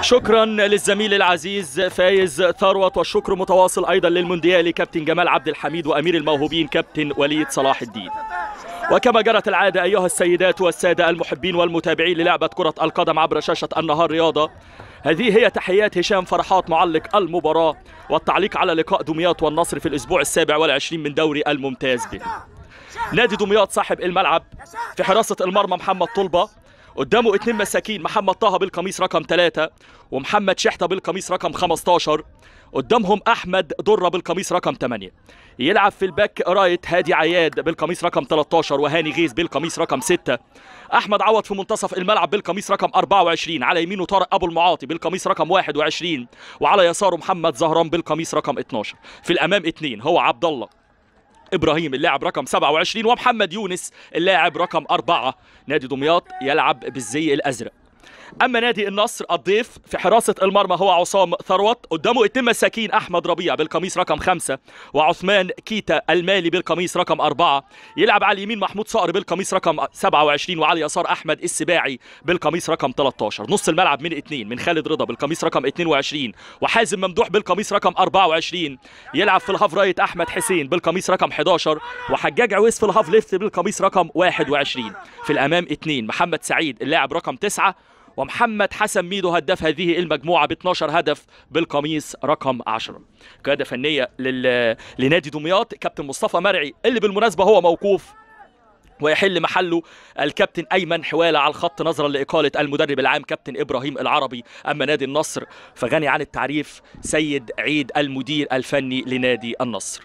شكرا للزميل العزيز فايز ثروت والشكر متواصل ايضا للمونديالي كابتن جمال عبد الحميد وامير الموهوبين كابتن وليد صلاح الدين وكما جرت العادة أيها السيدات والسادة المحبين والمتابعين للعبة كرة القدم عبر شاشة النهار رياضة هذه هي تحيات هشام فرحات معلق المباراة والتعليق على لقاء دمياط والنصر في الأسبوع السابع والعشرين من دوري الممتاز به نادي دمياط صاحب الملعب في حراسة المرمى محمد طلبة قدامه اثنين مساكين محمد طه بالقميص رقم 3 ومحمد شحتة بالقميص رقم 15 قدامهم احمد دره بالقميص رقم 8 يلعب في الباك رايت هادي عياد بالقميص رقم 13 وهاني غيز بالقميص رقم 6 احمد عوض في منتصف الملعب بالقميص رقم 24 على يمينه طارق ابو المعاطي بالقميص رقم 21 وعلى يساره محمد زهران بالقميص رقم 12 في الامام اثنين هو عبد الله ابراهيم اللاعب رقم 27 ومحمد يونس اللاعب رقم 4 نادي دمياط يلعب بالزي الازرق اما نادي النصر الضيف في حراسه المرمى هو عصام ثروت قدامه اتنين مساكين احمد ربيع بالقميص رقم خمسة وعثمان كيتا المالي بالقميص رقم أربعة يلعب على اليمين محمود صقر بالقميص رقم 27 وعلى اليسار احمد السباعي بالقميص رقم 13 نص الملعب من اتنين من خالد رضا بالقميص رقم 22 وحازم ممدوح بالقميص رقم 24 يلعب في الهاف رايت احمد حسين بالقميص رقم 11 وحجاج عويس في الهاف ليفت بالقميص رقم 21 في الامام اتنين محمد سعيد اللاعب رقم 9 ومحمد حسن ميدو هداف هذه المجموعة ب 12 هدف بالقميص رقم 10 قيادة فنية لل... لنادي دمياط كابتن مصطفى مرعي اللي بالمناسبة هو موقوف ويحل محله الكابتن ايمن حواله على الخط نظرا لاقاله المدرب العام كابتن ابراهيم العربي اما نادي النصر فغني عن التعريف سيد عيد المدير الفني لنادي النصر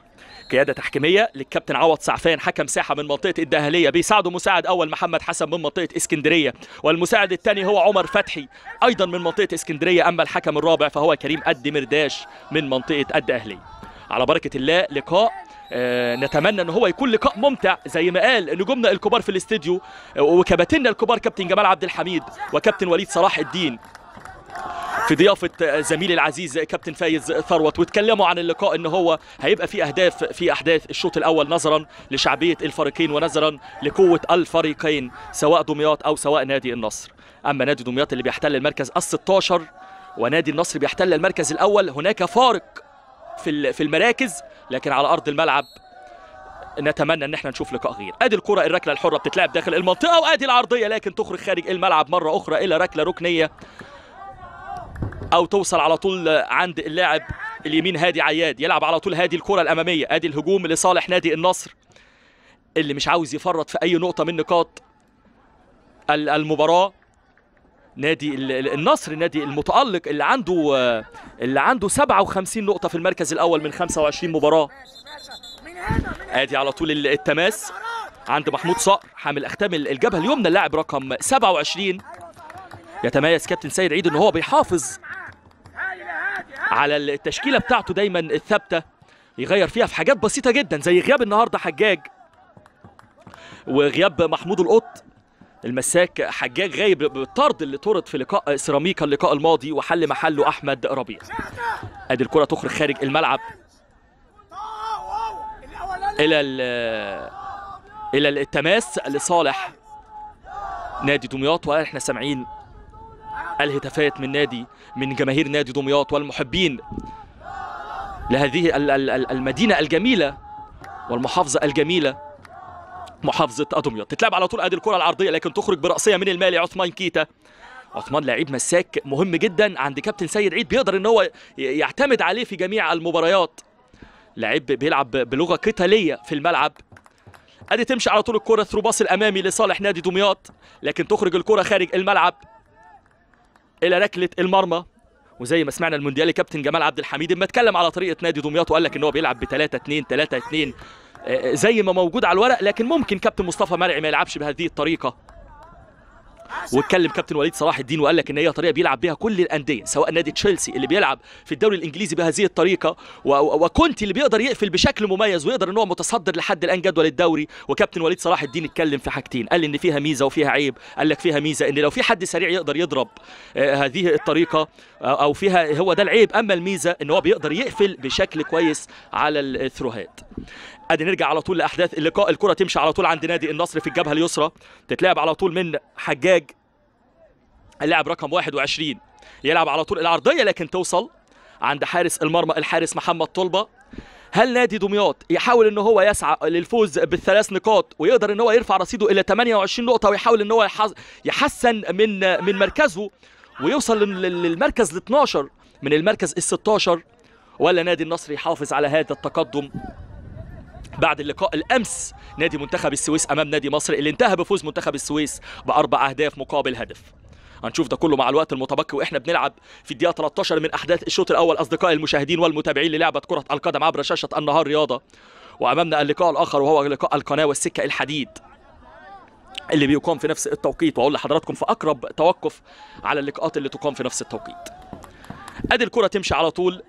قياده تحكيميه للكابتن عوض سعفان حكم ساحه من منطقه الدهليه بيساعده مساعد اول محمد حسن من منطقه اسكندريه والمساعد الثاني هو عمر فتحي ايضا من منطقه اسكندريه اما الحكم الرابع فهو كريم قد مرداش من منطقه الدهليه على بركه الله لقاء آه نتمنى ان هو يكون لقاء ممتع زي ما قال نجومنا الكبار في الاستديو آه، وكباتننا الكبار كابتن جمال عبد الحميد وكابتن وليد صلاح الدين في ضيافه زميلي العزيز كابتن فايز ثروت وتكلموا عن اللقاء ان هو هيبقى فيه اهداف في احداث الشوط الاول نظرا لشعبيه الفريقين ونظرا لقوه الفريقين سواء دمياط او سواء نادي النصر اما نادي دمياط اللي بيحتل المركز ال16 ونادي النصر بيحتل المركز الاول هناك فارق في في المراكز لكن على ارض الملعب نتمنى ان احنا نشوف لقاء غير ادي الكره الركله الحره بتتلعب داخل المنطقه وادي العرضيه لكن تخرج خارج الملعب مره اخرى الى ركله ركنيه او توصل على طول عند اللاعب اليمين هادي عياد يلعب على طول هادي الكره الاماميه ادي الهجوم لصالح نادي النصر اللي مش عاوز يفرط في اي نقطه من نقاط المباراه نادي النصر نادي المتالق اللي عنده اللي عنده 57 نقطه في المركز الاول من 25 مباراه ادي على طول التماس عند محمود صقر حامل اختام الجبهه اليمنى اللاعب رقم 27 يتميز كابتن سيد عيد ان هو بيحافظ على التشكيله بتاعته دايما الثابته يغير فيها في حاجات بسيطه جدا زي غياب النهارده حجاج وغياب محمود القط المساك حجاج غايب بالطرد اللي طرد في لقاء سيراميكا اللقاء الماضي وحل محله احمد ربيع ادي الكره تخرج خارج الملعب الى الى التماس لصالح نادي دمياط واحنا سامعين الهتافات من نادي من جماهير نادي دمياط والمحبين لهذه المدينة الجميلة والمحافظة الجميلة محافظة دمياط تتلعب على طول ادي الكرة العرضية لكن تخرج برأسية من المالي عثمان كيتا عثمان لعيب مساك مهم جدا عند كابتن سيد عيد بيقدر ان هو يعتمد عليه في جميع المباريات لعيب بيلعب بلغه قتاليه في الملعب ادي تمشي على طول الكره ثرو باص الامامي لصالح نادي دمياط لكن تخرج الكره خارج الملعب الى ركله المرمى وزي ما سمعنا المونديالي كابتن جمال عبد الحميد لما اتكلم على طريقه نادي دمياط وقال لك ان هو بيلعب ب 3 2 3 2 زي ما موجود على الورق لكن ممكن كابتن مصطفى مرعي ما يلعبش بهذه الطريقه واتكلم كابتن وليد صلاح الدين وقال لك ان هي طريقه بيلعب بيها كل الانديه سواء نادي تشيلسي اللي بيلعب في الدوري الانجليزي بهذه الطريقه وكونتي اللي بيقدر يقفل بشكل مميز ويقدر ان هو متصدر لحد الان جدول الدوري وكابتن وليد صلاح الدين اتكلم في حاجتين قال ان فيها ميزه وفيها عيب قال لك فيها ميزه ان لو في حد سريع يقدر يضرب آه، هذه الطريقه او فيها هو ده العيب اما الميزه ان هو بيقدر يقفل بشكل كويس على الثروهات ادي نرجع على طول لاحداث اللقاء الكره تمشي على طول عند نادي النصر في الجبهه اليسرى تتلعب على طول من حجاج اللاعب رقم 21 يلعب على طول العرضيه لكن توصل عند حارس المرمى الحارس محمد طلبه هل نادي دمياط يحاول ان هو يسعى للفوز بالثلاث نقاط ويقدر ان هو يرفع رصيده الى 28 نقطه ويحاول ان هو يحسن من من مركزه ويوصل للمركز ال 12 من المركز ال 16 ولا نادي النصر يحافظ على هذا التقدم بعد اللقاء الأمس نادي منتخب السويس أمام نادي مصر اللي انتهى بفوز منتخب السويس بأربع أهداف مقابل هدف هنشوف ده كله مع الوقت المتبقي واحنا بنلعب في الدقيقه 13 من احداث الشوط الاول اصدقائي المشاهدين والمتابعين للعبه كره القدم عبر شاشه النهار رياضه وامامنا اللقاء الاخر وهو لقاء القناه والسكه الحديد اللي بيقام في نفس التوقيت واقول لحضراتكم في اقرب توقف على اللقاءات اللي تقام في نفس التوقيت ادي الكره تمشي على طول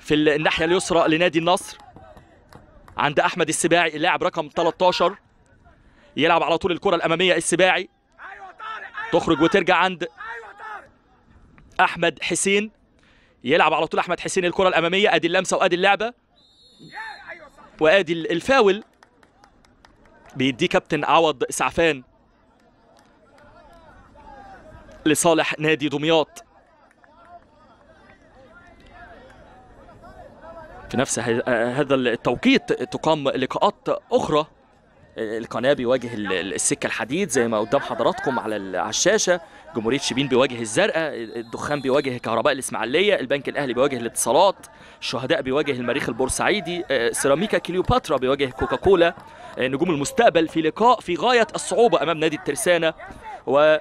في الناحيه اليسرى لنادي النصر عند احمد السباعي اللاعب رقم 13 يلعب على طول الكره الاماميه السباعي تخرج وترجع عند احمد حسين يلعب على طول احمد حسين الكره الاماميه ادي اللمسه وادي اللعبه وادي الفاول بيديه كابتن عوض سعفان لصالح نادي دمياط في نفس آه، هذا التوقيت تقام لقاءات أخرى القناة بيواجه السكة الحديد زي ما قدام حضراتكم على على الشاشة جمهورية شبين بيواجه الزرقاء الدخان بيواجه كهرباء الإسماعيلية البنك الأهلي بيواجه الاتصالات الشهداء بيواجه المريخ البورسعيدي آه، سيراميكا كليوباترا بيواجه كوكاكولا آه، نجوم المستقبل في لقاء في غاية الصعوبة أمام نادي الترسانة و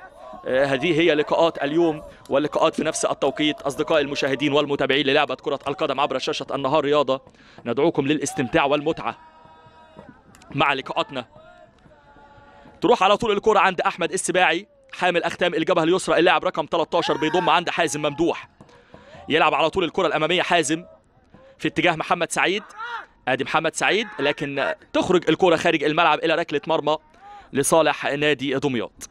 آه، هذه هي لقاءات اليوم واللقاءات في نفس التوقيت أصدقائي المشاهدين والمتابعين للعبة كرة القدم عبر شاشة النهار رياضة ندعوكم للاستمتاع والمتعة مع لقاءاتنا تروح على طول الكرة عند أحمد السباعي حامل أختام الجبهة اليسرى اللاعب رقم 13 بيضم عند حازم ممدوح يلعب على طول الكرة الأمامية حازم في اتجاه محمد سعيد ادي محمد سعيد لكن تخرج الكرة خارج الملعب الى ركلة مرمى لصالح نادي دمياط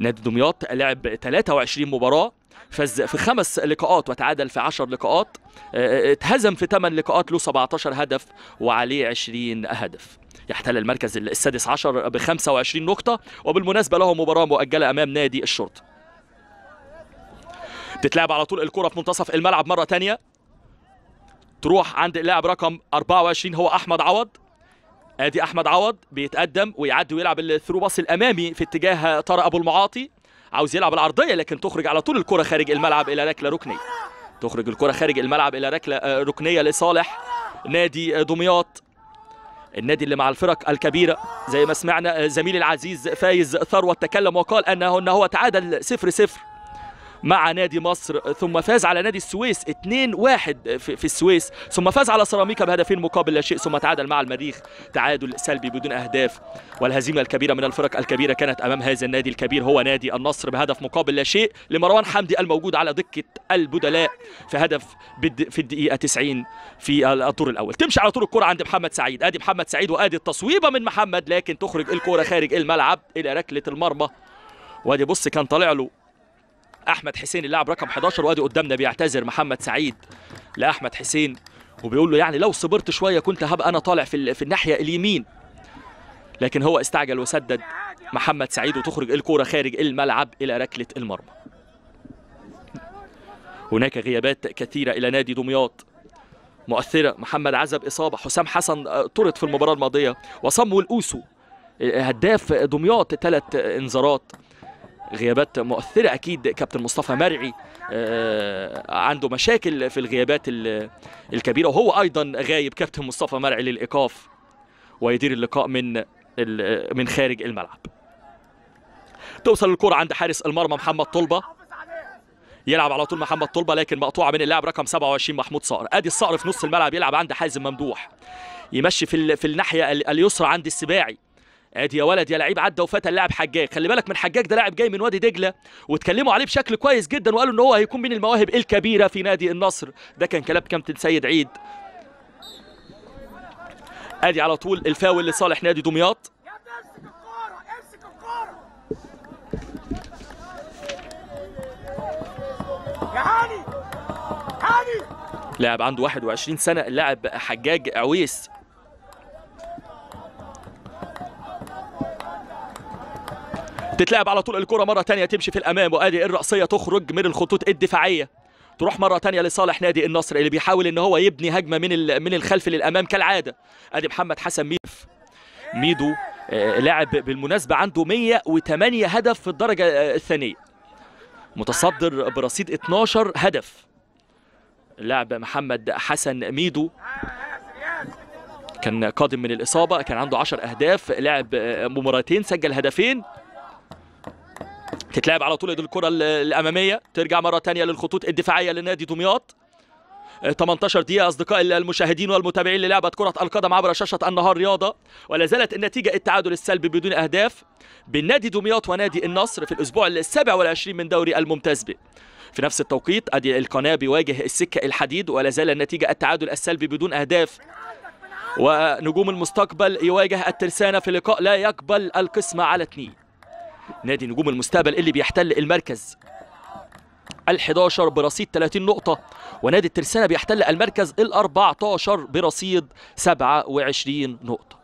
نادي دمياط لعب 23 مباراه فاز في خمس لقاءات وتعادل في 10 لقاءات آه، آه، آه، اتهزم في 8 لقاءات له 17 هدف وعليه 20 هدف يحتل المركز السادس عشر ب 25 نقطة وبالمناسبة له مباراة مؤجلة أمام نادي الشرطة تتلعب على طول الكرة في منتصف الملعب مرة تانية تروح عند اللاعب رقم 24 هو أحمد عوض ادي احمد عوض بيتقدم ويعدي ويلعب الثرو باص الامامي في اتجاه طارق ابو المعاطي عاوز يلعب العرضيه لكن تخرج على طول الكره خارج الملعب الى ركله ركنيه تخرج الكره خارج الملعب الى ركله آه، ركنيه لصالح نادي دمياط النادي اللي مع الفرق الكبيره زي ما سمعنا آه، زميلي العزيز فايز ثروت تكلم وقال انه هو تعادل 0 0 مع نادي مصر ثم فاز على نادي السويس 2-1 في السويس ثم فاز على سيراميكا بهدفين مقابل لا شيء ثم تعادل مع المريخ تعادل سلبي بدون اهداف والهزيمه الكبيره من الفرق الكبيره كانت امام هذا النادي الكبير هو نادي النصر بهدف مقابل لا شيء لمروان حمدي الموجود على دكه البدلاء في هدف في الدقيقه 90 في الطور الاول تمشي على طول الكره عند محمد سعيد ادي محمد سعيد وادي التصويبه من محمد لكن تخرج الكره خارج الملعب الى ركله المرمى وادي بص كان طالع له احمد حسين اللاعب رقم 11 وادي قدامنا بيعتذر محمد سعيد لاحمد حسين وبيقول له يعني لو صبرت شويه كنت هبقى انا طالع في في الناحيه اليمين لكن هو استعجل وسدد محمد سعيد وتخرج الكوره خارج الملعب الى ركله المرمى هناك غيابات كثيره الى نادي دمياط مؤثره محمد عزب اصابه حسام حسن آه، طرد في المباراه الماضيه وصمو الاوسو آه، هداف دمياط ثلاث آه، انذارات غيابات مؤثرة أكيد كابتن مصطفى مرعي آه، عنده مشاكل في الغيابات الكبيرة وهو أيضا غايب كابتن مصطفى مرعي للإيقاف ويدير اللقاء من من خارج الملعب توصل الكرة عند حارس المرمى محمد طلبة يلعب على طول محمد طلبة لكن مقطوعة من اللاعب رقم 27 محمود صقر أدي الصقر في نص الملعب يلعب عند حازم ممدوح يمشي في, في الناحية اليسرى عند السباعي ادي يا ولد يا لعيب عدى وفات اللاعب حجاج خلي بالك من حجاج ده لاعب جاي من وادي دجله واتكلموا عليه بشكل كويس جدا وقالوا ان هو هيكون من المواهب الكبيره في نادي النصر ده كان كلام كابتن سيد عيد ادي على طول الفاول لصالح نادي دمياط لاعب عنده 21 سنه اللاعب حجاج عويس تتلعب على طول الكره مره ثانيه تمشي في الامام وادي الراسيه تخرج من الخطوط الدفاعيه تروح مره تانية لصالح نادي النصر اللي بيحاول ان هو يبني هجمه من من الخلف للامام كالعاده ادي محمد حسن ميف ميدو آه، لاعب بالمناسبه عنده 108 هدف في الدرجه آه، الثانيه متصدر برصيد 12 هدف لاعب محمد حسن ميدو كان قادم من الاصابه كان عنده 10 اهداف لعب آه، مباراتين سجل هدفين تتلعب على طول الكره الاماميه ترجع مره ثانيه للخطوط الدفاعيه لنادي دمياط 18 آه، دقيقة أصدقاء المشاهدين والمتابعين للعبة كرة القدم عبر شاشة النهار رياضة ولا زالت النتيجة التعادل السلبي بدون أهداف بين نادي دمياط ونادي النصر في الأسبوع ال 27 من دوري الممتاز به. في نفس التوقيت أدي القناة بيواجه السكة الحديد ولا زال النتيجة التعادل السلبي بدون أهداف ونجوم المستقبل يواجه الترسانة في لقاء لا يقبل القسمة على اتنين نادي نجوم المستقبل اللي بيحتل المركز ال11 برصيد 30 نقطة ونادي الترسانة بيحتل المركز ال14 برصيد 27 نقطة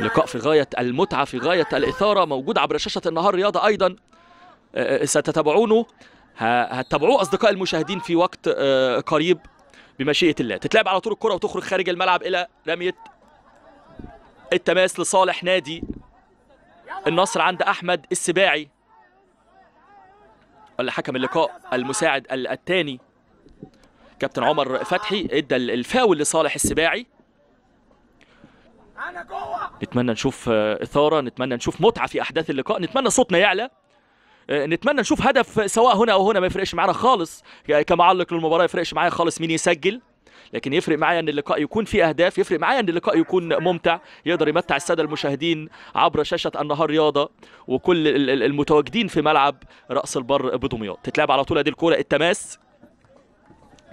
لقاء في غاية المتعة في غاية الإثارة موجود عبر شاشة النهار رياضة أيضا أه، أه، ستتابعونه هتتابعوه أصدقاء المشاهدين في وقت أه، قريب بمشيئة الله تتلعب على طول الكرة وتخرج خارج الملعب إلى رمية التماس لصالح نادي النصر عند أحمد السباعي حكم اللقاء المساعد الثاني كابتن عمر فتحي ادى الفاول لصالح السباعي نتمنى نشوف آه، إثارة نتمنى نشوف متعة في أحداث اللقاء نتمنى صوتنا يعلى آه، نتمنى نشوف هدف سواء هنا أو هنا ما يفرقش معانا خالص كمعلق للمباراة ما يفرقش معايا خالص مين يسجل لكن يفرق معايا ان اللقاء يكون فيه اهداف يفرق معايا ان اللقاء يكون ممتع يقدر يمتع الساده المشاهدين عبر شاشه النهار رياضه وكل المتواجدين في ملعب راس البر بدمياط تتلعب على طول ادي الكوره التماس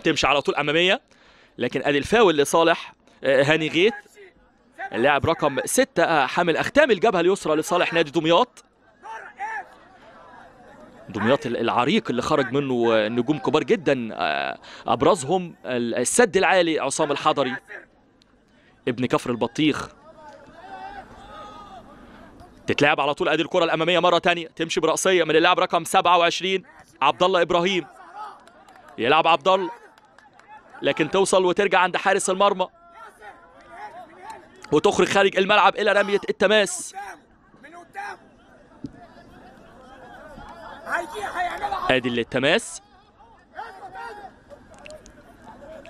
تمشي على طول اماميه لكن ادي الفاول لصالح آه، هاني غيث اللاعب رقم ستة آه، حامل اختام الجبهه اليسرى لصالح نادي دمياط دمياط العريق اللي خرج منه آه، نجوم كبار جدا آه، ابرزهم السد العالي عصام الحضري ابن كفر البطيخ تتلعب على طول ادي الكره الاماميه مره ثانيه تمشي براسيه من اللاعب رقم 27 عبد الله ابراهيم يلعب عبد الله لكن توصل وترجع عند حارس المرمى وتخرج خارج الملعب الى رميه التماس ادي التماس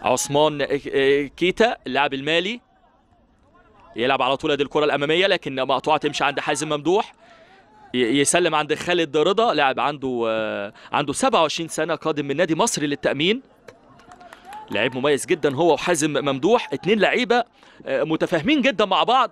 عثمان آه، آه، كيتا اللاعب المالي يلعب على طول ادي الكره الاماميه لكن مقطوعه تمشي عند حازم ممدوح يسلم عند خالد رضا لاعب عنده آه، عنده 27 سنه قادم من نادي مصر للتامين لعيب مميز جدا هو وحازم ممدوح اثنين لعيبه متفاهمين جدا مع بعض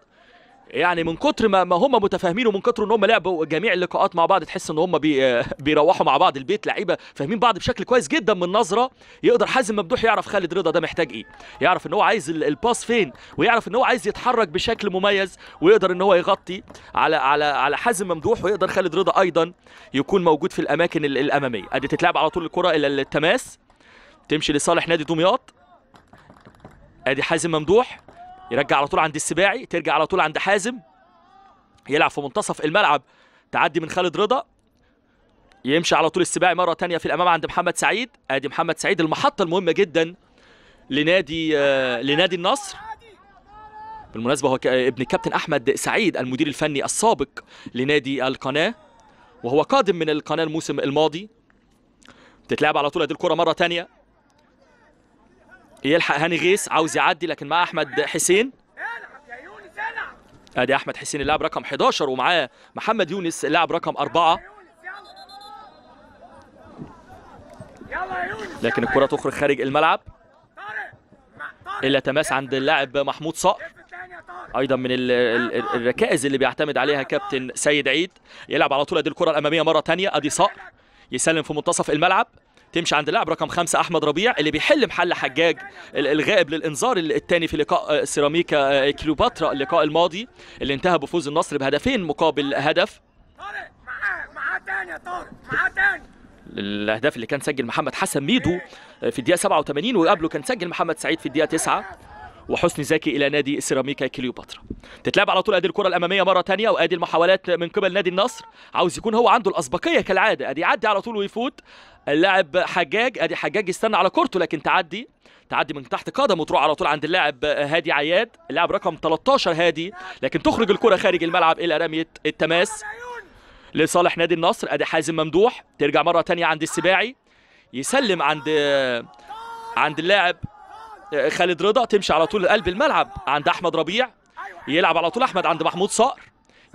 يعني من كتر ما, هم متفاهمين ومن كتر ان هم لعبوا جميع اللقاءات مع بعض تحس ان هم بيروحوا مع بعض البيت لعيبه فاهمين بعض بشكل كويس جدا من نظره يقدر حازم ممدوح يعرف خالد رضا ده محتاج ايه يعرف ان هو عايز الباس فين ويعرف ان هو عايز يتحرك بشكل مميز ويقدر ان هو يغطي على على على حازم ممدوح ويقدر خالد رضا ايضا يكون موجود في الاماكن الاماميه ادي تتلعب على طول الكره الى التماس تمشي لصالح نادي دمياط ادي حازم ممدوح يرجع على طول عند السباعي ترجع على طول عند حازم يلعب في منتصف الملعب تعدي من خالد رضا يمشي على طول السباعي مره ثانيه في الامام عند محمد سعيد ادي محمد سعيد المحطه المهمه جدا لنادي آه لنادي النصر بالمناسبه هو ابن الكابتن احمد سعيد المدير الفني السابق لنادي القناه وهو قادم من القناه الموسم الماضي بتتلعب على طول ادي الكره مره ثانيه يلحق هاني غيس عاوز يعدي لكن مع احمد حسين ادي احمد حسين اللاعب رقم 11 ومعاه محمد يونس اللاعب رقم 4 لكن الكره تخرج خارج الملعب الا تماس عند اللاعب محمود صقر ايضا من الركائز اللي بيعتمد عليها كابتن سيد عيد يلعب على طول ادي الكره الاماميه مره ثانيه ادي صقر يسلم في منتصف الملعب تمشي عند اللاعب رقم خمسة أحمد ربيع اللي بيحل محل حجاج الغائب للإنذار الثاني في لقاء آه، سيراميكا آه، كليوباترا اللقاء الماضي اللي انتهى بفوز النصر بهدفين مقابل هدف طارق معاه معاه يا طارق معاه الاهداف اللي كان سجل محمد حسن ميدو آه، في الدقيقه 87 وقبله كان سجل محمد سعيد في الدقيقه 9 وحسني زكي الى نادي سيراميكا كليوباترا تتلعب على طول ادي الكره الاماميه مره ثانيه وادي المحاولات من قبل نادي النصر عاوز يكون هو عنده الاسبقيه كالعاده ادي يعدي على طول ويفوت اللاعب حجاج ادي حجاج يستنى على كورته لكن تعدي تعدي من تحت قدم وتروح على طول عند اللاعب هادي عياد اللاعب رقم 13 هادي لكن تخرج الكره خارج الملعب الى رميه التماس لصالح نادي النصر ادي حازم ممدوح ترجع مره ثانيه عند السباعي يسلم عند عند اللاعب خالد رضا تمشي على طول لقلب الملعب عند احمد ربيع يلعب على طول احمد عند محمود صقر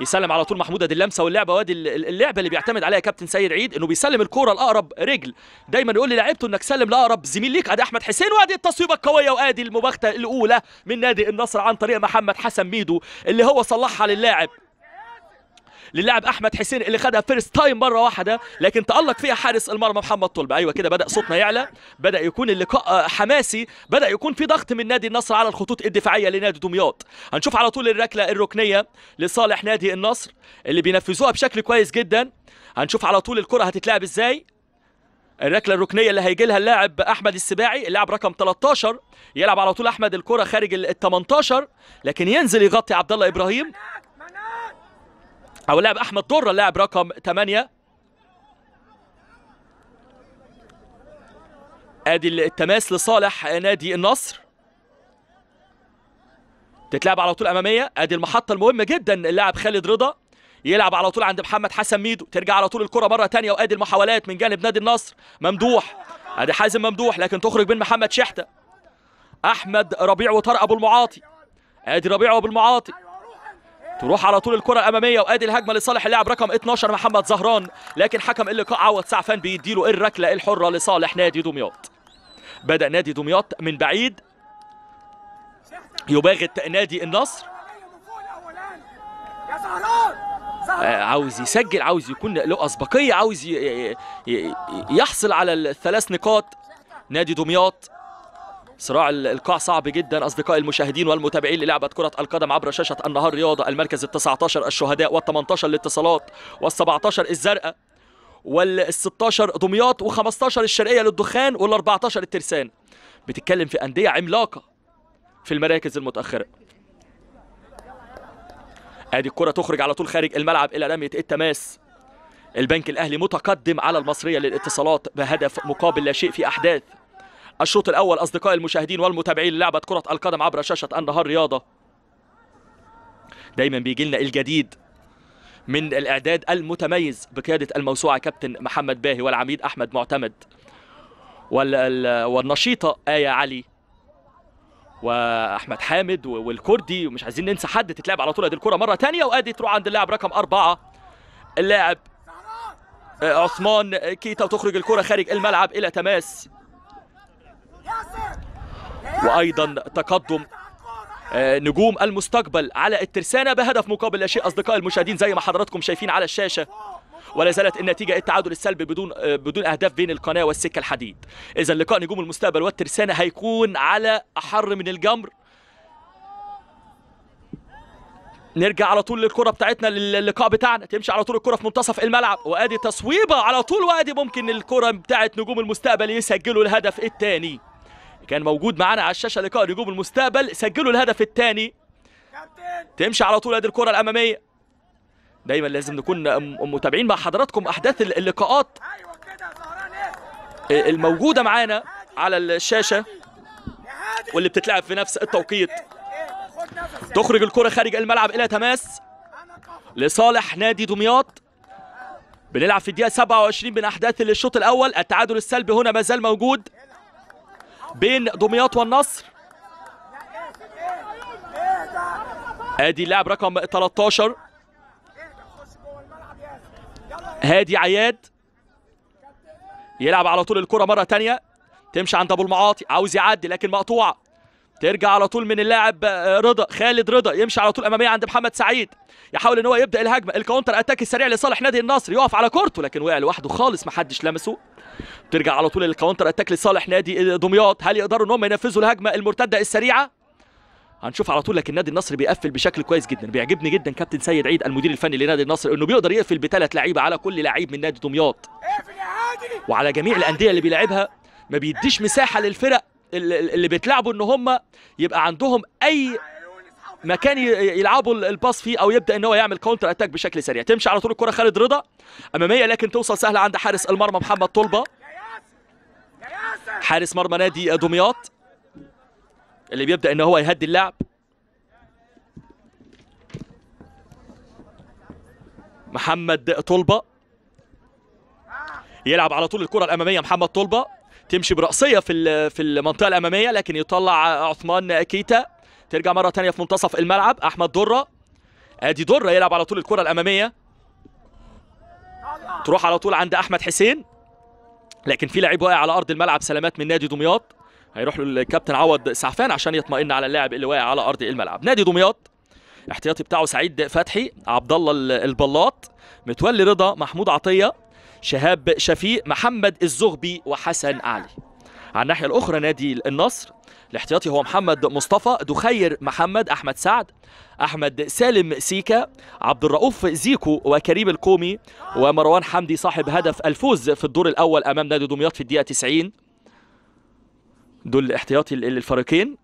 يسلم على طول محمود ادي اللمسه واللعبه وادي اللعبه اللي بيعتمد عليها كابتن سيد عيد انه بيسلم الكوره لاقرب رجل دايما يقول للاعيبته انك سلم لاقرب زميل ليك ادي احمد حسين وادي التصويبه القويه وادي المباغته الاولى من نادي النصر عن طريق محمد حسن ميدو اللي هو صلحها للاعب للاعب احمد حسين اللي خدها فيرست تايم مره واحده لكن تالق فيها حارس المرمى محمد طلبه ايوه كده بدا صوتنا يعلى بدا يكون اللقاء آه، حماسي بدا يكون في ضغط من نادي النصر على الخطوط الدفاعيه لنادي دمياط هنشوف على طول الركله الركنيه لصالح نادي النصر اللي بينفذوها بشكل كويس جدا هنشوف على طول الكره هتتلعب ازاي الركله الركنيه اللي هيجي لها اللاعب احمد السباعي اللاعب رقم 13 يلعب على طول احمد الكره خارج ال 18 لكن ينزل يغطي عبد الله ابراهيم او اللاعب احمد طره اللاعب رقم 8 ادي التماس لصالح نادي النصر تتلعب على طول اماميه ادي المحطه المهمه جدا اللاعب خالد رضا يلعب على طول عند محمد حسن ميدو ترجع على طول الكره مره ثانيه وادي المحاولات من جانب نادي النصر ممدوح ادي حازم ممدوح لكن تخرج بين محمد شحته احمد ربيع وطارق ابو المعاطي ادي ربيع وابو المعاطي تروح على طول الكره الاماميه وادي الهجمه لصالح اللاعب رقم 12 محمد زهران لكن حكم اللقاء عوض سعفان بيديله الركله الحره لصالح نادي دمياط بدا نادي دمياط من بعيد يباغت نادي النصر آه، عاوز يسجل عاوز يكون له اسبقيه عاوز يحصل على الثلاث نقاط نادي دمياط صراع القاع صعب جدا أصدقائي المشاهدين والمتابعين للعبة كرة القدم عبر شاشة النهار رياضة المركز ال 19 الشهداء وال 18 الاتصالات وال 17 الزرقاء وال 16 دمياط و15 الشرقية للدخان وال 14 الترسان بتتكلم في أندية عملاقة في المراكز المتأخرة ادي الكره تخرج على طول خارج الملعب الى رميه التماس البنك الاهلي متقدم على المصريه للاتصالات بهدف مقابل لا شيء في احداث الشوط الأول أصدقائي المشاهدين والمتابعين للعبة كرة القدم عبر شاشة النهار رياضة دايما بيجي لنا الجديد من الإعداد المتميز بقيادة الموسوعة كابتن محمد باهي والعميد أحمد معتمد والنشيطة آية علي واحمد حامد والكردي ومش عايزين ننسى حد تتلعب على طول ادي الكره مره ثانيه وادي تروح عند اللاعب رقم أربعة اللاعب آه، عثمان كيتا وتخرج الكره خارج الملعب الى تماس وأيضا تقدم آه، نجوم المستقبل على الترسانة بهدف مقابل لا شيء أصدقائي المشاهدين زي ما حضراتكم شايفين على الشاشة ولا زالت النتيجة التعادل السلبي بدون آه، بدون أهداف بين القناة والسكة الحديد إذا لقاء نجوم المستقبل والترسانة هيكون على أحر من الجمر نرجع على طول للكره بتاعتنا للقاء بتاعنا تمشي على طول الكره في منتصف الملعب وادي تصويبه على طول وادي ممكن الكره بتاعت نجوم المستقبل يسجلوا الهدف الثاني كان موجود معانا على الشاشه لقاء نجوم المستقبل سجلوا الهدف الثاني تمشي على طول ادي الكره الاماميه دايما لازم نكون متابعين مع حضراتكم احداث اللقاءات الموجوده معانا على الشاشه واللي بتتلعب في نفس التوقيت تخرج الكره خارج الملعب الى تماس لصالح نادي دمياط بنلعب في الدقيقه 27 من احداث الشوط الاول التعادل السلبي هنا ما زال موجود بين دمياط والنصر ادي اللاعب رقم 13 هادي عياد يلعب على طول الكره مره ثانيه تمشي عند ابو المعاطي عاوز يعدي لكن مقطوعه ترجع على طول من اللاعب آه، رضا خالد رضا يمشي على طول اماميه عند محمد سعيد يحاول ان هو يبدا الهجمه الكاونتر اتاك السريع لصالح نادي النصر يقف على كورته لكن وقع لوحده خالص ما حدش لمسه ترجع على طول الكاونتر اتاك لصالح نادي آه، دمياط هل يقدروا ان هم ينفذوا الهجمه المرتده السريعه هنشوف على طول لكن نادي النصر بيقفل بشكل كويس جدا بيعجبني جدا كابتن سيد عيد المدير الفني لنادي النصر انه بيقدر يقفل بثلاث لعيبه على كل لعيب من نادي دمياط وعلى جميع الانديه اللي بيلعبها ما بيديش مساحه للفرق اللي بيتلعبوا ان هم يبقى عندهم اي مكان يلعبوا الباص فيه او يبدا ان هو يعمل كاونتر اتاك بشكل سريع تمشي على طول الكره خالد رضا اماميه لكن توصل سهله عند حارس المرمى محمد طلبه حارس مرمى نادي دمياط اللي بيبدا ان هو يهدي اللعب محمد طلبه يلعب على طول الكره الاماميه محمد طلبه تمشي برأسية في في المنطقة الأمامية لكن يطلع عثمان كيتا ترجع مرة ثانية في منتصف الملعب أحمد درة ادي درة يلعب على طول الكرة الأمامية تروح على طول عند أحمد حسين لكن في لعيب واقع على أرض الملعب سلامات من نادي دمياط هيروح له الكابتن عوض سعفان عشان يطمئن على اللاعب اللي واقع على أرض الملعب نادي دمياط احتياطي بتاعه سعيد فتحي عبد الله البلاط متولي رضا محمود عطيه شهاب شفيق محمد الزغبي وحسن علي على الناحية الأخرى نادي النصر الاحتياطي هو محمد مصطفى دخير محمد أحمد سعد أحمد سالم سيكا عبد الرؤوف زيكو وكريم الكومي ومروان حمدي صاحب هدف الفوز في الدور الأول أمام نادي دمياط في الدقيقة 90 دول احتياطي للفريقين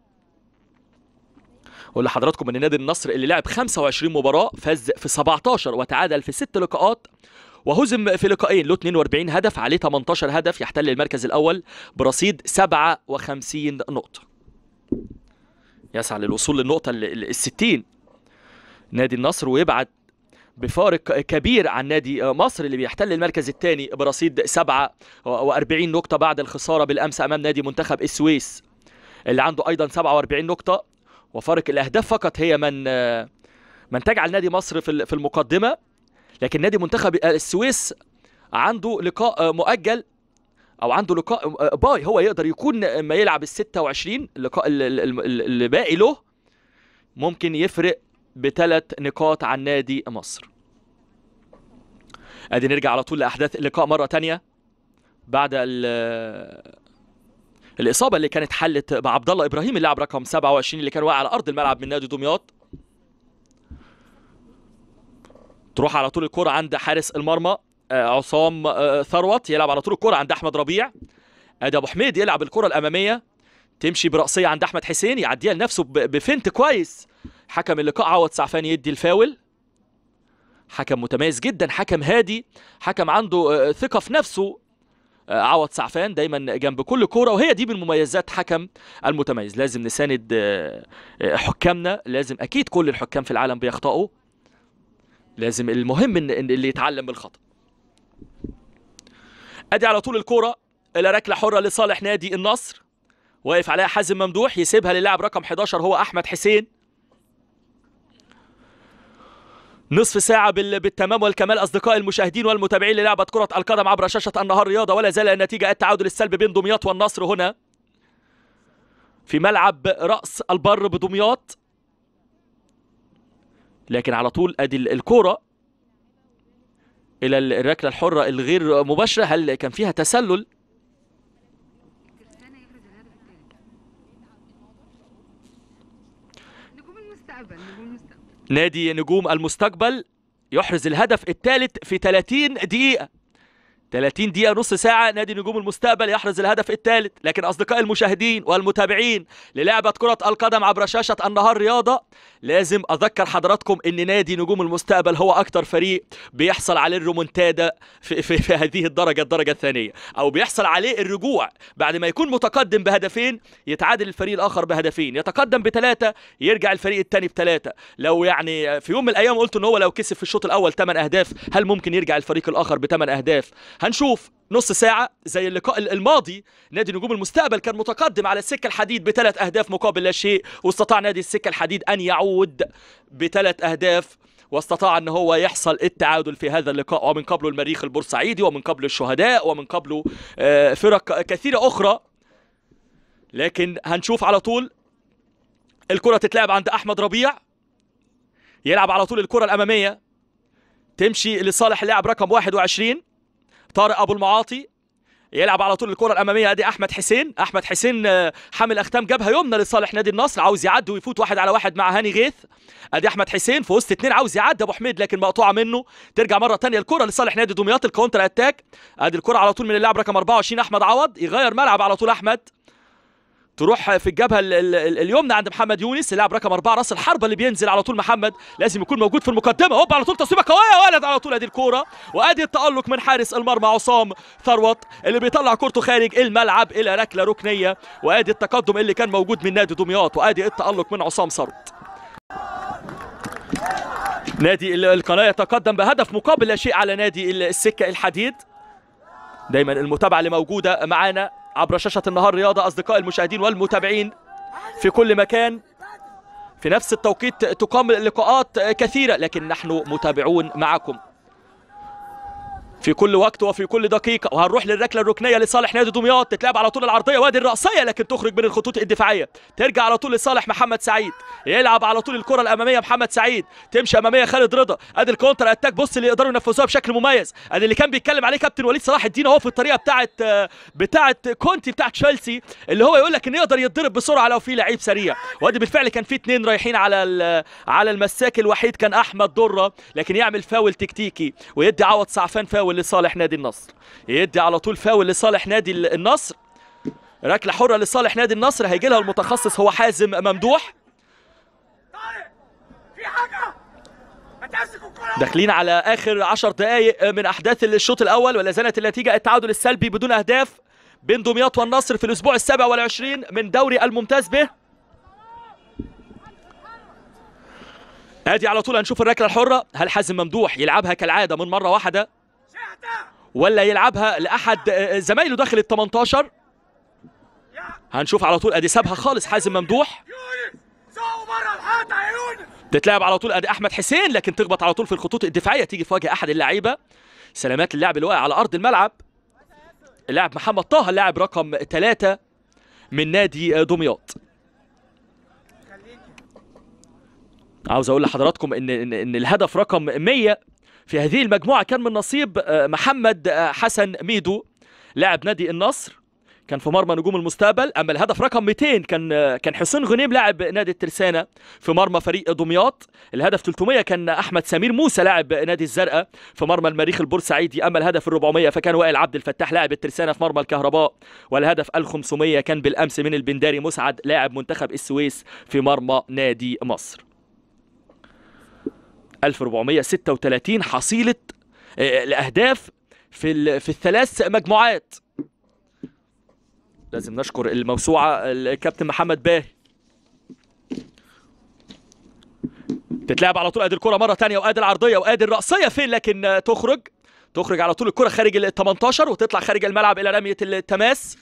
اقول لحضراتكم ان نادي النصر اللي لعب 25 مباراه فاز في 17 وتعادل في 6 لقاءات وهزم في لقائين له 42 هدف عليه 18 هدف يحتل المركز الأول برصيد 57 نقطة يسعى للوصول للنقطة ال 60 نادي النصر ويبعد بفارق كبير عن نادي مصر اللي بيحتل المركز الثاني برصيد 47 نقطة بعد الخسارة بالأمس أمام نادي منتخب السويس اللي عنده أيضا 47 نقطة وفارق الأهداف فقط هي من من تجعل نادي مصر في المقدمة لكن نادي منتخب السويس عنده لقاء مؤجل او عنده لقاء باي هو يقدر يكون ما يلعب ال 26 اللقاء اللي باقي له ممكن يفرق بثلاث نقاط عن نادي مصر ادي نرجع على طول لاحداث اللقاء مره تانية بعد الاصابه اللي كانت حلت بعبد الله ابراهيم اللاعب رقم 27 اللي كان واقع على ارض الملعب من نادي دمياط تروح على طول الكرة عند حارس المرمى آه، عصام آه، ثروت يلعب على طول الكرة عند احمد ربيع ادي آه، ابو حميد يلعب الكرة الامامية تمشي براسية عند احمد حسين يعديها لنفسه بفنت كويس حكم اللقاء عوض سعفان يدي الفاول حكم متميز جدا حكم هادي حكم عنده ثقة في نفسه عوض سعفان دايما جنب كل كوره وهي دي من مميزات حكم المتميز لازم نساند حكامنا لازم اكيد كل الحكام في العالم بيخطئوا لازم المهم ان, إن اللي يتعلم بالخطا ادي على طول الكوره الى ركله حره لصالح نادي النصر واقف عليها حازم ممدوح يسيبها للاعب رقم 11 هو احمد حسين نصف ساعة بالتمام والكمال أصدقائي المشاهدين والمتابعين للعبة كرة القدم عبر شاشة النهار رياضة ولا زال النتيجة التعادل السلبي بين دمياط والنصر هنا في ملعب رأس البر بدمياط لكن على طول ادي الكوره الى الركله الحره الغير مباشره هل كان فيها تسلل نادي نجوم المستقبل يحرز الهدف الثالث في 30 دقيقه 30 دقيقة نص ساعة نادي نجوم المستقبل يحرز الهدف الثالث لكن أصدقائي المشاهدين والمتابعين للعبة كرة القدم عبر شاشة النهار رياضة لازم أذكر حضراتكم أن نادي نجوم المستقبل هو أكتر فريق بيحصل عليه الرومونتادا في, في, في هذه الدرجة الدرجة الثانية أو بيحصل عليه الرجوع بعد ما يكون متقدم بهدفين يتعادل الفريق الآخر بهدفين يتقدم بثلاثة يرجع الفريق الثاني بثلاثة لو يعني في يوم من الأيام قلت أن هو لو كسب في الشوط الأول 8 أهداف هل ممكن يرجع الفريق الآخر بثمان أهداف هنشوف نص ساعة زي اللقاء الماضي نادي نجوم المستقبل كان متقدم على السكة الحديد بثلاث أهداف مقابل لا شيء واستطاع نادي السكة الحديد أن يعود بثلاث أهداف واستطاع ان هو يحصل التعادل في هذا اللقاء ومن قبله المريخ البورسعيدي ومن قبله الشهداء ومن قبله آه، فرق كثيره اخرى لكن هنشوف على طول الكره تتلعب عند احمد ربيع يلعب على طول الكره الاماميه تمشي لصالح اللاعب رقم 21 طارق ابو المعاطي يلعب على طول الكره الاماميه ادي احمد حسين احمد حسين آه، حامل اختام جابها يمنى لصالح نادي النصر عاوز يعدي ويفوت واحد على واحد مع هاني غيث ادي احمد حسين في وسط اثنين عاوز يعدي ابو حميد لكن مقطوعه منه ترجع مره ثانيه الكره لصالح نادي دمياط الكونتر اتاك ادي الكره على طول من اللاعب رقم 24 احمد عوض يغير ملعب على طول احمد تروح في الجبهه اليمنى عند محمد يونس اللاعب رقم أربعة راس الحربه اللي بينزل على طول محمد لازم يكون موجود في المقدمه هوب على طول تصويبه قويه ولد على طول ادي الكوره وادي التالق من حارس المرمى عصام ثروت اللي بيطلع كورته خارج الملعب الى ركله ركنيه وادي التقدم اللي كان موجود من نادي دمياط وادي التالق من عصام ثروت نادي القناه يتقدم بهدف مقابل لا شيء على نادي السكه الحديد دايما المتابعه اللي موجوده معانا عبر شاشة النهار رياضة أصدقاء المشاهدين والمتابعين في كل مكان في نفس التوقيت تقام لقاءات كثيرة لكن نحن متابعون معكم في كل وقت وفي كل دقيقه وهنروح للركله الركنيه لصالح نادي دمياط تتلعب على طول العرضيه وادي الراسيه لكن تخرج من الخطوط الدفاعيه ترجع على طول لصالح محمد سعيد يلعب على طول الكره الاماميه محمد سعيد تمشي اماميه خالد رضا ادي الكونتر اتاك بص اللي يقدروا ينفذوها بشكل مميز ادي اللي كان بيتكلم عليه كابتن وليد صلاح الدين اهو في الطريقه بتاعه بتاعه كونتي بتاعه تشيلسي اللي هو يقول لك ان يقدر يتضرب بسرعه لو في لعيب سريع وادي بالفعل كان في اثنين رايحين على على المساك الوحيد كان احمد دره لكن يعمل فاول تكتيكي ويدي عوض صعفان فاول فاول لصالح نادي النصر يدي على طول فاول لصالح نادي النصر ركله حره لصالح نادي النصر هيجي لها المتخصص هو حازم ممدوح داخلين على اخر 10 دقائق من احداث الشوط الاول ولا زالت النتيجه التعادل السلبي بدون اهداف بين دمياط والنصر في الاسبوع السابع والعشرين من دوري الممتاز به ادي على طول هنشوف الركله الحره هل حازم ممدوح يلعبها كالعاده من مره واحده ولا يلعبها لأحد آه، آه، زمايله داخل ال 18 هنشوف على طول ادي سابها خالص حازم ممدوح تتلعب على طول ادي احمد حسين لكن تخبط على طول في الخطوط الدفاعيه تيجي في وجه احد اللعيبه سلامات اللاعب اللي واقع على ارض الملعب اللاعب محمد طه اللاعب رقم ثلاثة من نادي آه، دمياط عاوز اقول لحضراتكم ان ان, إن الهدف رقم 100 في هذه المجموعة كان من نصيب آه، محمد آه، حسن ميدو لاعب نادي النصر كان في مرمى نجوم المستقبل اما الهدف رقم 200 كان آه، كان حسين غنيم لاعب نادي الترسانه في مرمى فريق دمياط الهدف 300 كان احمد سمير موسى لاعب نادي الزرقاء في مرمى المريخ البورسعيدي اما الهدف ال400 فكان وائل عبد الفتاح لاعب الترسانه في مرمى الكهرباء والهدف ال500 كان بالامس من البنداري مسعد لاعب منتخب السويس في مرمى نادي مصر 1436 حصيلة الأهداف آه، آه، في في الثلاث مجموعات لازم نشكر الموسوعة الكابتن محمد باهي تتلعب على طول ادي الكره مره ثانيه وادي العرضيه وادي الراسيه فين لكن تخرج تخرج على طول الكره خارج ال 18 وتطلع خارج الملعب الى رميه التماس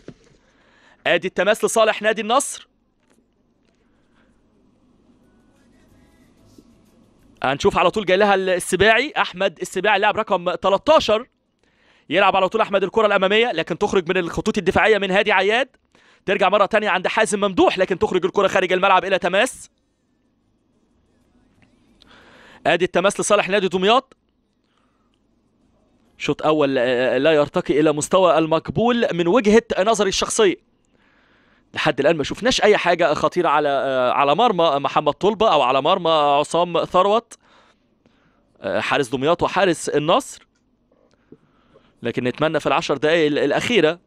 ادي التماس لصالح نادي النصر هنشوف على طول جاي لها السباعي احمد السباعي لاعب رقم 13 يلعب على طول احمد الكره الاماميه لكن تخرج من الخطوط الدفاعيه من هادي عياد ترجع مره ثانيه عند حازم ممدوح لكن تخرج الكره خارج الملعب الى تماس ادي التماس لصالح نادي دمياط شوط اول آه، لا يرتقي الى مستوى المقبول من وجهه نظري الشخصيه لحد الان ما شفناش اي حاجه خطيره على آه، على مرمى آه، محمد طلبه او على مرمى عصام ثروت آه، حارس دمياط وحارس النصر لكن نتمنى في العشر دقائق الاخيره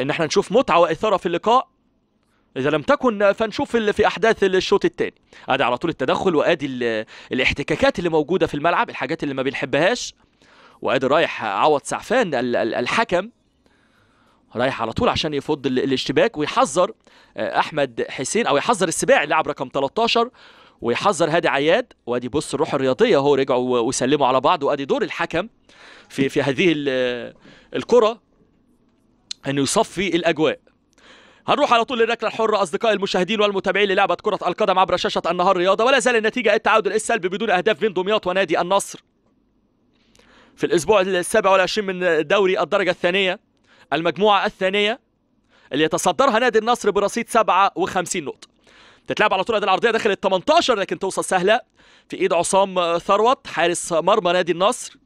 ان احنا نشوف متعه واثاره في اللقاء اذا لم تكن فنشوف في احداث الشوط الثاني ادي على طول التدخل وادي الاحتكاكات اللي موجوده في الملعب الحاجات اللي ما بنحبهاش وادي رايح عوض سعفان الحكم رايح على طول عشان يفض الاشتباك ويحذر آه، احمد حسين او يحذر السباعي اللاعب رقم 13 ويحذر هادي عياد وادي بص الروح الرياضيه اهو رجعوا وسلموا على بعض وادي دور الحكم في في هذه الكره انه يصفي الاجواء هنروح على طول للركله الحره اصدقائي المشاهدين والمتابعين للعبه كره القدم عبر شاشه النهار الرياضه ولا زال النتيجه التعادل السلبي بدون اهداف بين دمياط ونادي النصر في الاسبوع السابع والعشرين من دوري الدرجه الثانيه المجموعة الثانية اللي يتصدرها نادي النصر برصيد 57 نقطة تتلعب على طول هذه العرضيه داخل ال 18 لكن توصل سهله في ايد عصام ثروت حارس مرمى نادي النصر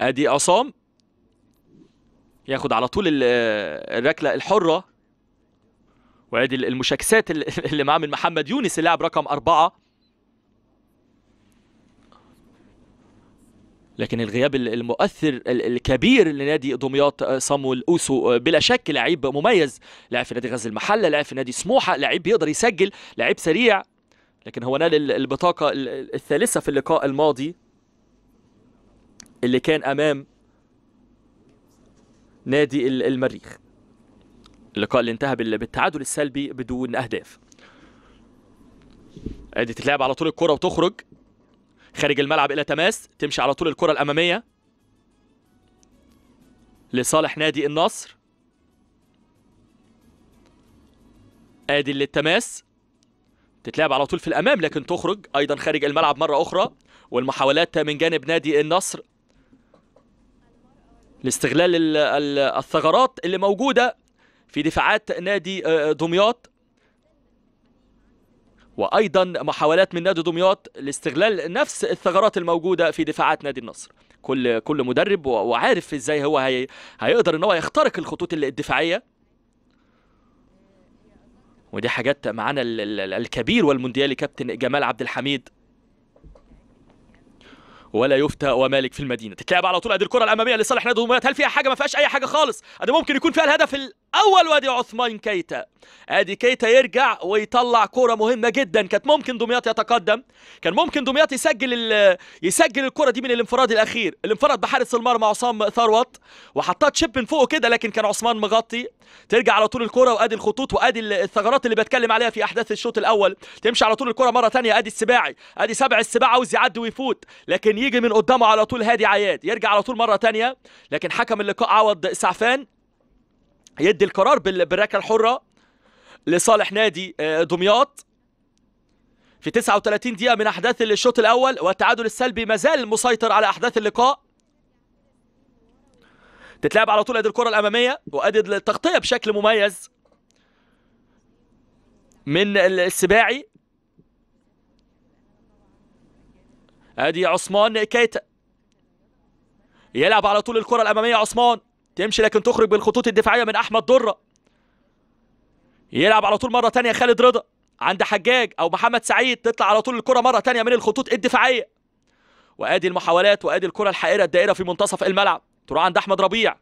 ادي عصام ياخد على طول الركله الحره وادي المشاكسات اللي معاه من محمد يونس اللاعب رقم أربعة لكن الغياب المؤثر الكبير لنادي دمياط آه، صامو اوسو آه، بلا شك لعيب مميز لاعب في نادي غزل المحله لاعب في نادي سموحه لعيب بيقدر يسجل لعيب سريع لكن هو نال البطاقه الثالثه في اللقاء الماضي اللي كان امام نادي المريخ اللقاء اللي انتهى بالتعادل السلبي بدون اهداف ادي تتلعب على طول الكره وتخرج خارج الملعب الى تماس تمشي على طول الكره الاماميه لصالح نادي النصر ادي للتماس تتلعب على طول في الامام لكن تخرج ايضا خارج الملعب مره اخرى والمحاولات من جانب نادي النصر لاستغلال الثغرات اللي موجوده في دفاعات نادي آه، آه، دمياط وايضا محاولات من نادي دمياط لاستغلال نفس الثغرات الموجوده في دفاعات نادي النصر كل كل مدرب وعارف ازاي هو هي هيقدر ان هو يخترق الخطوط الدفاعيه ودي حاجات معانا الكبير والمونديالي كابتن جمال عبد الحميد ولا يفتى ومالك في المدينه تتلعب على طول ادي الكره الاماميه لصالح نادي دمياط هل فيها حاجه ما فيهاش اي حاجه خالص ادي ممكن يكون فيها الهدف الاول وادي عثمان كيتا ادي كيتا يرجع ويطلع كره مهمه جدا كانت ممكن دمياط يتقدم كان ممكن دمياط يسجل يسجل الكره دي من الانفراد الاخير الانفراد بحارس المرمى عصام ثروت وحطها تشيب من فوقه كده لكن كان عثمان مغطي ترجع على طول الكرة وادي الخطوط وادي الثغرات اللي بتكلم عليها في احداث الشوط الاول تمشي على طول الكرة مرة ثانية ادي السباعي ادي سبع السباعي عاوز يعدي ويفوت لكن يجي من قدامه على طول هادي عياد يرجع على طول مرة ثانية لكن حكم اللقاء عوض سعفان يدي القرار بالركة الحرة لصالح نادي آه، دمياط في 39 دقيقة من أحداث الشوط الأول والتعادل السلبي مازال مسيطر على أحداث اللقاء تتلعب على طول ادي الكره الاماميه وادي التغطيه بشكل مميز من السباعي ادي عثمان كيتا يلعب على طول الكره الاماميه عثمان تمشي لكن تخرج بالخطوط الدفاعيه من احمد دره يلعب على طول مره ثانيه خالد رضا عند حجاج او محمد سعيد تطلع على طول الكره مره ثانيه من الخطوط الدفاعيه وادي المحاولات وادي الكره الحائره الدائره في منتصف الملعب تروح عند احمد ربيع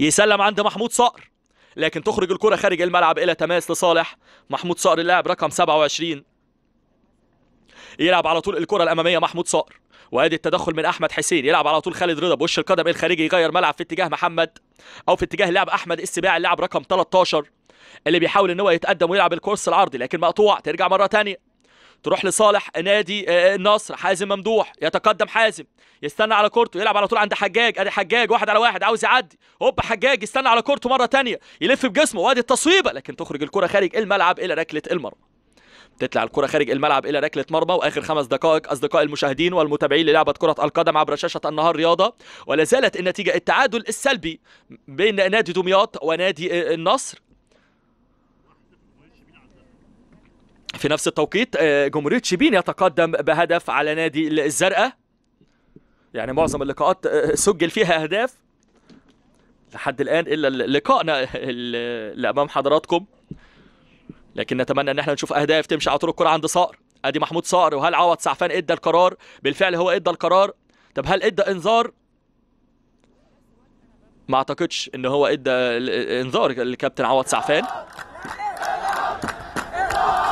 يسلم عند محمود صقر لكن تخرج الكره خارج الملعب الى تماس لصالح محمود صقر اللاعب رقم 27 يلعب على طول الكره الاماميه محمود صقر وادي التدخل من احمد حسين يلعب على طول خالد رضا بوش القدم الخارجي يغير ملعب في اتجاه محمد او في اتجاه لاعب احمد السباع اللاعب رقم 13 اللي بيحاول ان هو يتقدم ويلعب الكورس العرضي لكن مقطوع ترجع مره ثانيه تروح لصالح نادي النصر آه، آه، حازم ممدوح يتقدم حازم يستنى على كورته يلعب على طول عند حجاج ادي حجاج واحد على واحد عاوز يعدي هوب حجاج يستنى على كورته مره ثانيه يلف بجسمه وادي التصويبه لكن تخرج الكره خارج الملعب الى ركله المرمى تطلع الكرة خارج الملعب إلى ركلة مرمى وآخر خمس دقائق أصدقاء المشاهدين والمتابعين للعبة كرة القدم عبر شاشة النهار رياضة ولا زالت النتيجة التعادل السلبي بين نادي دمياط ونادي النصر آه، في نفس التوقيت آه، جمهورية شبين يتقدم بهدف على نادي الزرقاء يعني معظم اللقاءات آه، سجل فيها أهداف لحد الآن إلا لقائنا اللي أمام حضراتكم لكن نتمنى إن احنا نشوف أهداف تمشي على طول الكرة عند صقر أدي محمود صقر وهل عوض سعفان إدى القرار بالفعل هو إدى القرار طب هل إدى إنذار ما أعتقدش إن هو إدى إنذار الكابتن عوض سعفان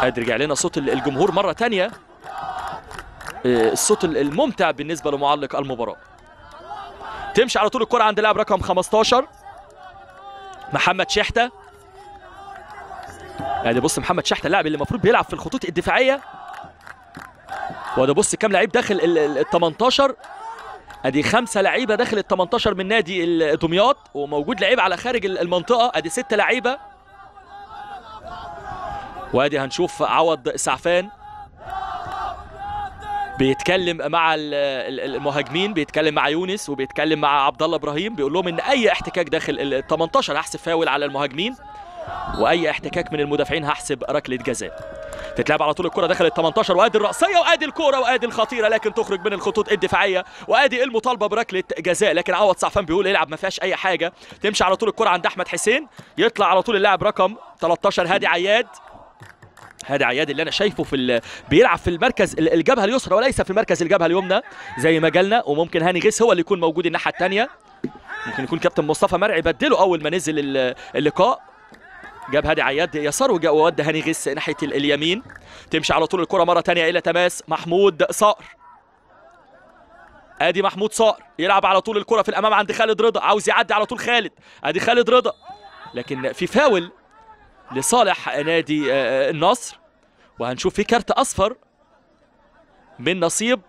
ادي رجع لنا صوت الجمهور مره ثانيه آه، الصوت الممتع بالنسبه لمعلق المباراه تمشي على طول الكره عند لاعب رقم 15 محمد شحته ادي يعني بص محمد شحته اللاعب اللي المفروض بيلعب في الخطوط الدفاعيه وده بص كام لعيب داخل ال 18 ادي خمسه لعيبه داخل ال 18 من نادي دمياط وموجود لعيب على خارج المنطقه ادي سته لعيبه وادي هنشوف عوض سعفان بيتكلم مع المهاجمين بيتكلم مع يونس وبيتكلم مع عبد الله ابراهيم بيقول لهم ان اي احتكاك داخل ال 18 هحسب فاول على المهاجمين واي احتكاك من المدافعين هحسب ركله جزاء تتلعب على طول الكره داخل ال 18 وادي الراسيه وادي الكوره وادي الخطيره لكن تخرج من الخطوط الدفاعيه وادي المطالبه بركله جزاء لكن عوض سعفان بيقول العب ما فيهاش اي حاجه تمشي على طول الكره عند احمد حسين يطلع على طول اللاعب رقم 13 هادي عياد هادي عياد اللي انا شايفه في بيلعب في المركز الجبهه اليسرى وليس في مركز الجبهه اليمنى زي ما جالنا وممكن هاني غيس هو اللي يكون موجود الناحيه الثانيه ممكن يكون كابتن مصطفى مرعي بدله اول ما نزل اللقاء جاب هادي عياد يسار وودى هاني غيس ناحيه اليمين تمشي على طول الكره مره ثانيه الى تماس محمود صقر ادي محمود صقر يلعب على طول الكره في الامام عند خالد رضا عاوز يعدي على طول خالد ادي خالد رضا لكن في فاول لصالح نادي آه، آه، النصر وهنشوف في كارت اصفر من نصيب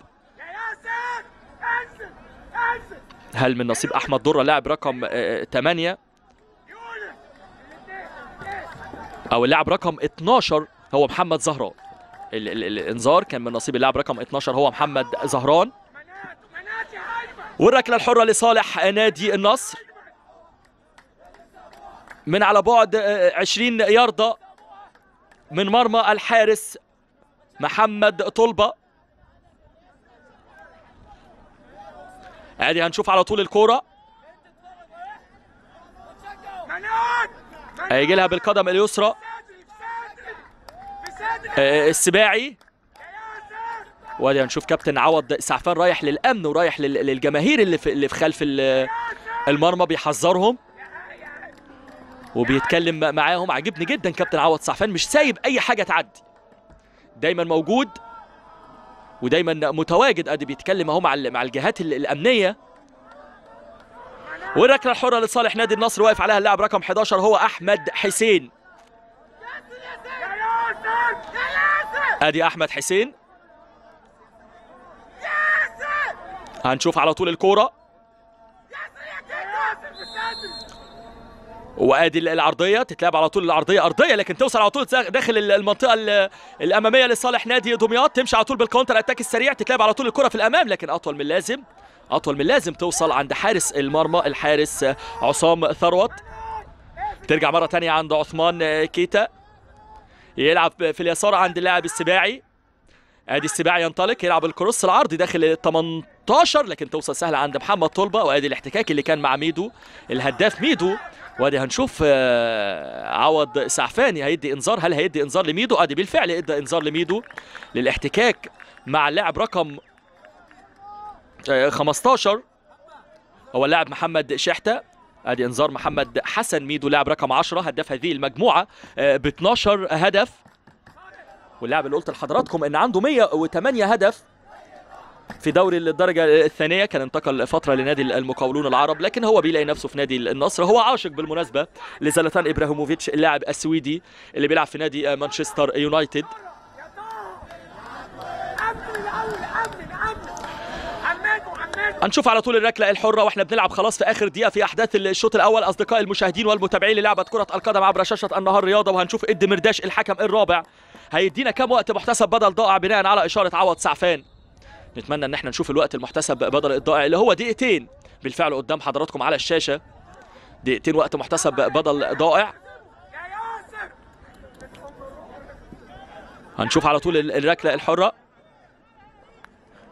هل من نصيب احمد دره لاعب رقم 8 آه، او اللاعب رقم 12 هو محمد زهران الانذار كان من نصيب اللاعب رقم 12 هو محمد زهران والركله الحره لصالح نادي النصر من على بعد 20 آه، آه، ياردة من مرمى الحارس محمد طلبة ادي هنشوف على طول الكورة هيجي لها بالقدم اليسرى آه، السباعي وادي هنشوف كابتن عوض سعفان رايح للامن ورايح للجماهير اللي في اللي في خلف المرمى بيحذرهم وبيتكلم معاهم عجبني جدا كابتن عوض سعفان مش سايب اي حاجه تعدي دايما موجود ودايما متواجد ادي بيتكلم اهو مع مع الجهات الامنيه والركله الحره لصالح نادي النصر واقف عليها اللاعب رقم 11 هو احمد حسين ادي احمد حسين هنشوف على طول الكوره وادي العرضيه تتلعب على طول العرضيه ارضيه لكن توصل على طول داخل المنطقه الاماميه لصالح نادي دمياط تمشي على طول بالكونتر اتاك السريع تتلعب على طول الكره في الامام لكن اطول من اللازم اطول من اللازم توصل عند حارس المرمى الحارس عصام ثروت ترجع مره ثانيه عند عثمان كيتا يلعب في اليسار عند اللاعب السباعي ادي السباعي ينطلق يلعب الكروس العرضي داخل ال 18 لكن توصل سهله عند محمد طلبه وادي الاحتكاك اللي كان مع ميدو الهداف ميدو وادي هنشوف آه، عوض سعفاني هيدي انذار هل هيدي انذار لميدو ادي آه، بالفعل ادى انذار لميدو للاحتكاك مع اللاعب رقم 15 آه، هو اللاعب محمد شحته ادي انذار محمد حسن ميدو لاعب رقم 10 هداف هذه المجموعه ب 12 هدف واللاعب اللي قلت لحضراتكم ان عنده 108 هدف في دوري الدرجة الثانية كان انتقل فترة لنادي المقاولون العرب لكن هو بيلاقي نفسه في نادي النصر هو عاشق بالمناسبة لزلتان إبراهيموفيتش اللاعب السويدي اللي بيلعب في نادي مانشستر يونايتد هنشوف على طول الركله الحره واحنا بنلعب خلاص في اخر دقيقه في احداث الشوط الاول اصدقائي المشاهدين والمتابعين للعبه كره القدم عبر شاشه النهار رياضه وهنشوف اد مرداش الحكم الرابع هيدينا كام وقت محتسب بدل ضائع بناء على اشاره عوض سعفان نتمنى ان احنا نشوف الوقت المحتسب بدل الضائع اللي هو دقيقتين بالفعل قدام حضراتكم على الشاشه دقيقتين وقت محتسب بدل ضائع هنشوف على طول الركله الحره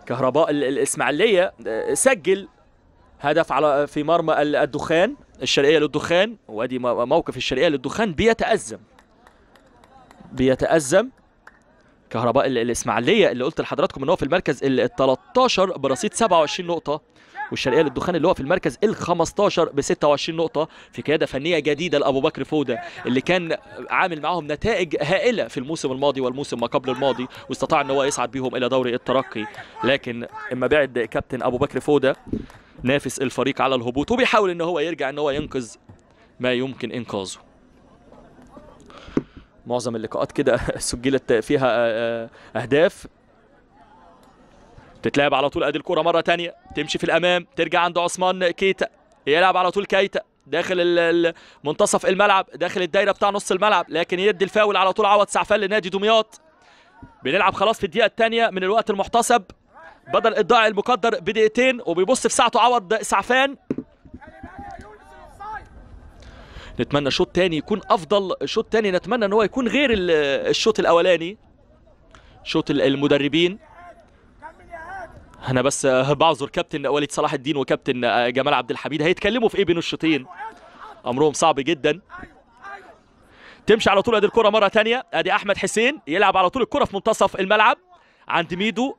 كهرباء الاسماعيليه آه، سجل هدف على آه، في مرمى الدخان الشرقيه للدخان وادي موقف الشرقيه للدخان بيتازم بيتازم كهرباء الاسماعيليه اللي قلت لحضراتكم ان هو في المركز ال 13 برصيد 27 نقطه والشرقيه للدخان اللي هو في المركز ال 15 ب 26 نقطه في قياده فنيه جديده لابو بكر فوده اللي كان عامل معاهم نتائج هائله في الموسم الماضي والموسم ما قبل الماضي واستطاع ان هو يصعد بيهم الى دوري الترقي لكن اما بعد كابتن ابو بكر فوده نافس الفريق على الهبوط وبيحاول ان هو يرجع ان هو ينقذ ما يمكن انقاذه معظم اللقاءات كده سجلت فيها آه، آه، اهداف تتلعب على طول ادي الكره مره ثانيه تمشي في الامام ترجع عند عثمان كيتا يلعب على طول كيتا داخل منتصف الملعب داخل الدايره بتاع نص الملعب لكن يدي الفاول على طول عوض سعفان لنادي دمياط بنلعب خلاص في الدقيقه الثانيه من الوقت المحتسب بدل الضائع المقدر بدقيقتين وبيبص في ساعته عوض سعفان نتمنى شوط تاني يكون افضل شوط تاني نتمنى ان هو يكون غير الشوط الاولاني شوط المدربين انا بس آه، بعذر كابتن وليد صلاح الدين وكابتن آه، جمال عبد الحميد هيتكلموا في ايه بين الشوطين امرهم صعب جدا تمشي على طول ادي الكره مره ثانيه ادي احمد حسين يلعب على طول الكره في منتصف الملعب عند ميدو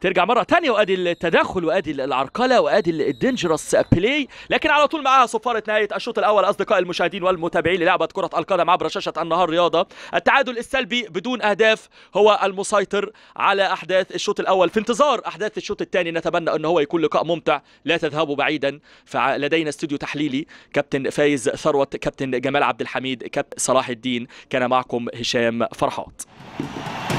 ترجع مرة تانية وادي التدخل وادي العرقلة وادي الدينجرس بلاي لكن على طول معاها صفارة نهاية الشوط الأول أصدقاء المشاهدين والمتابعين للعبة كرة القدم عبر شاشة النهار رياضة التعادل السلبي بدون أهداف هو المسيطر على أحداث الشوط الأول في انتظار أحداث الشوط الثاني نتمنى ان هو يكون لقاء ممتع لا تذهبوا بعيدا فلدينا استوديو تحليلي كابتن فايز ثروت كابتن جمال عبد الحميد كابتن صلاح الدين كان معكم هشام فرحات